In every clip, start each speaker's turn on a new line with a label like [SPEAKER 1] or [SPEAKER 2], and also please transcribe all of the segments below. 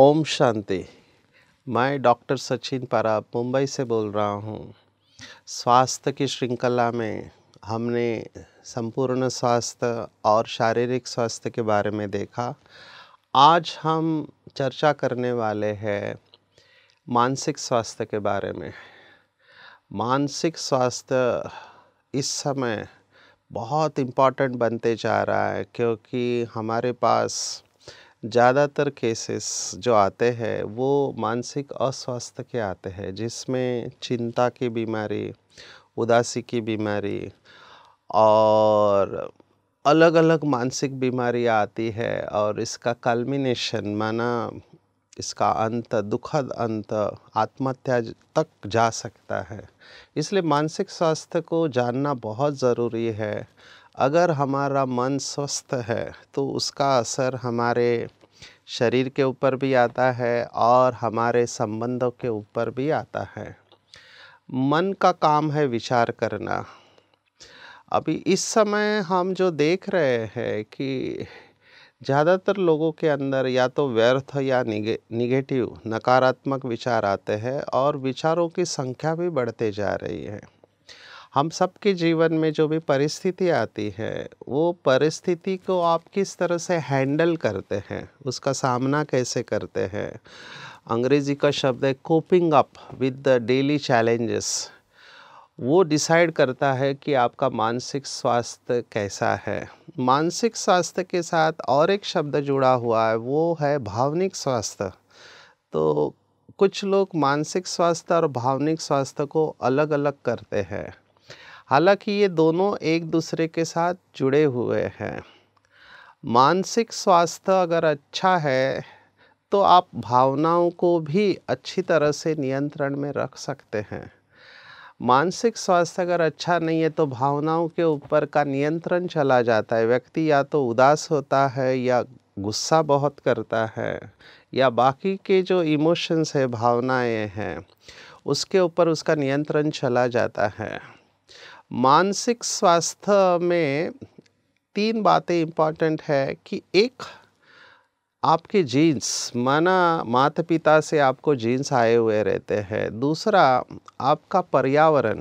[SPEAKER 1] ओम शांति मैं डॉक्टर सचिन पारा मुंबई से बोल रहा हूँ स्वास्थ्य की श्रृंखला में हमने संपूर्ण स्वास्थ्य और शारीरिक स्वास्थ्य के बारे में देखा आज हम चर्चा करने वाले हैं मानसिक स्वास्थ्य के बारे में मानसिक स्वास्थ्य इस समय बहुत इम्पॉर्टेंट बनते जा रहा है क्योंकि हमारे पास ज़्यादातर केसेस जो आते हैं वो मानसिक अस्वास्थ्य के आते हैं जिसमें चिंता की बीमारी उदासी की बीमारी और अलग अलग मानसिक बीमारियाँ आती है और इसका कल्मिनेशन माना इसका अंत दुखद अंत आत्महत्या तक जा सकता है इसलिए मानसिक स्वास्थ्य को जानना बहुत ज़रूरी है अगर हमारा मन स्वस्थ है तो उसका असर हमारे शरीर के ऊपर भी आता है और हमारे संबंधों के ऊपर भी आता है मन का काम है विचार करना अभी इस समय हम जो देख रहे हैं कि ज़्यादातर लोगों के अंदर या तो व्यर्थ या निगे निगेटिव नकारात्मक विचार आते हैं और विचारों की संख्या भी बढ़ते जा रही है हम सबके जीवन में जो भी परिस्थिति आती है वो परिस्थिति को आप किस तरह से हैंडल करते हैं उसका सामना कैसे करते हैं अंग्रेजी का शब्द है coping up with the daily challenges वो डिसाइड करता है कि आपका मानसिक स्वास्थ्य कैसा है मानसिक स्वास्थ्य के साथ और एक शब्द जुड़ा हुआ है वो है भावनिक स्वास्थ्य तो कुछ लोग मानसिक स्वास्थ्य और भावनिक स्वास्थ्य को अलग अलग करते हैं हालांकि ये दोनों एक दूसरे के साथ जुड़े हुए हैं मानसिक स्वास्थ्य अगर अच्छा है तो आप भावनाओं को भी अच्छी तरह से नियंत्रण में रख सकते हैं मानसिक स्वास्थ्य अगर अच्छा नहीं है तो भावनाओं के ऊपर का नियंत्रण चला जाता है व्यक्ति या तो उदास होता है या गुस्सा बहुत करता है या बाकी के जो इमोशंस है भावनाएं हैं उसके ऊपर उसका नियंत्रण चला जाता है मानसिक स्वास्थ्य में तीन बातें इम्पॉर्टेंट है कि एक आपके जीन्स माना माता पिता से आपको जीन्स आए हुए रहते हैं दूसरा आपका पर्यावरण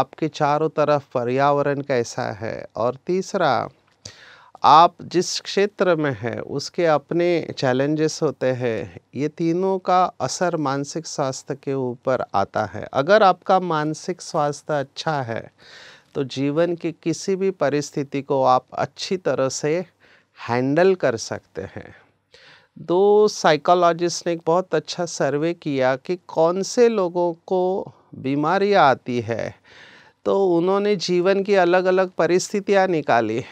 [SPEAKER 1] आपके चारों तरफ पर्यावरण कैसा है और तीसरा आप जिस क्षेत्र में हैं उसके अपने चैलेंजेस होते हैं ये तीनों का असर मानसिक स्वास्थ्य के ऊपर आता है अगर आपका मानसिक स्वास्थ्य अच्छा है तो जीवन की किसी भी परिस्थिति को आप अच्छी तरह से हैंडल कर सकते हैं दो साइकोलॉजिस्ट ने एक बहुत अच्छा सर्वे किया कि कौन से लोगों को बीमारियाँ आती है तो उन्होंने जीवन की अलग अलग परिस्थितियाँ निकाली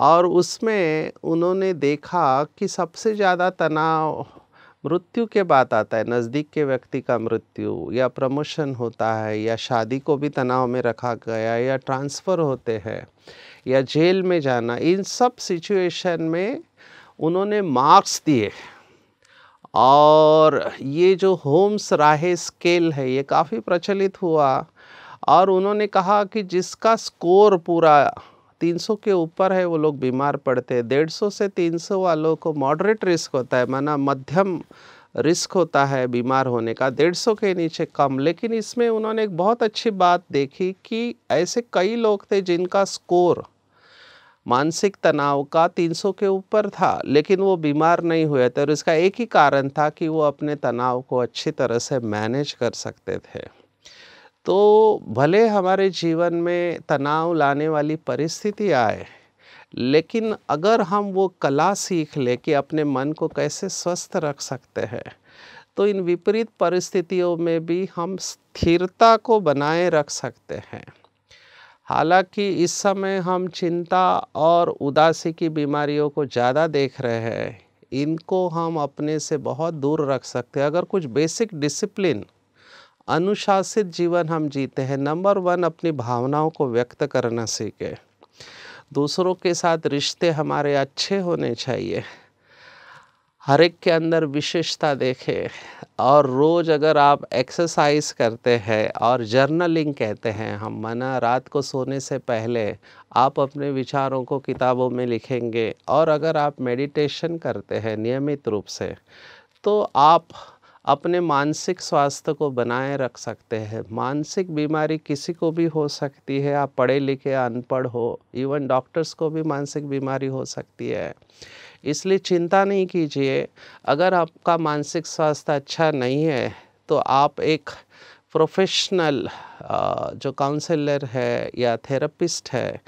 [SPEAKER 1] और उसमें उन्होंने देखा कि सबसे ज़्यादा तनाव मृत्यु के बाद आता है नज़दीक के व्यक्ति का मृत्यु या प्रमोशन होता है या शादी को भी तनाव में रखा गया या ट्रांसफ़र होते हैं या जेल में जाना इन सब सिचुएशन में उन्होंने मार्क्स दिए और ये जो होम्स राहे स्केल है ये काफ़ी प्रचलित हुआ और उन्होंने कहा कि जिसका स्कोर पूरा 300 के ऊपर है वो लोग बीमार पड़ते हैं डेढ़ से 300 वालों को मॉडरेट रिस्क होता है माना मध्यम रिस्क होता है बीमार होने का डेढ़ सौ के नीचे कम लेकिन इसमें उन्होंने एक बहुत अच्छी बात देखी कि ऐसे कई लोग थे जिनका स्कोर मानसिक तनाव का 300 के ऊपर था लेकिन वो बीमार नहीं हुए थे और इसका एक ही कारण था कि वो अपने तनाव को अच्छी तरह से मैनेज कर सकते थे तो भले हमारे जीवन में तनाव लाने वाली परिस्थिति आए लेकिन अगर हम वो कला सीख ले कि अपने मन को कैसे स्वस्थ रख सकते हैं तो इन विपरीत परिस्थितियों में भी हम स्थिरता को बनाए रख सकते हैं हालांकि इस समय हम चिंता और उदासी की बीमारियों को ज़्यादा देख रहे हैं इनको हम अपने से बहुत दूर रख सकते हैं अगर कुछ बेसिक डिसिप्लिन अनुशासित जीवन हम जीते हैं नंबर वन अपनी भावनाओं को व्यक्त करना सीखें दूसरों के साथ रिश्ते हमारे अच्छे होने चाहिए हर एक के अंदर विशेषता देखें और रोज़ अगर आप एक्सरसाइज करते हैं और जर्नलिंग कहते हैं हम मना रात को सोने से पहले आप अपने विचारों को किताबों में लिखेंगे और अगर आप मेडिटेशन करते हैं नियमित रूप से तो आप अपने मानसिक स्वास्थ्य को बनाए रख सकते हैं मानसिक बीमारी किसी को भी हो सकती है आप पढ़े लिखे अनपढ़ हो इवन डॉक्टर्स को भी मानसिक बीमारी हो सकती है इसलिए चिंता नहीं कीजिए अगर आपका मानसिक स्वास्थ्य अच्छा नहीं है तो आप एक प्रोफेशनल जो काउंसलर है या थेरेपिस्ट है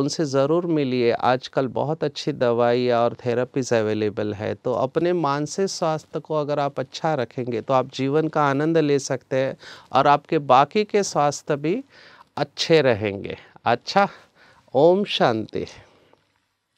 [SPEAKER 1] उनसे ज़रूर मिलिए आजकल बहुत अच्छी दवाई और थेरेपीज अवेलेबल है तो अपने मानसिक स्वास्थ्य को अगर आप अच्छा रखेंगे तो आप जीवन का आनंद ले सकते हैं और आपके बाकी के स्वास्थ्य भी अच्छे रहेंगे अच्छा ओम शांति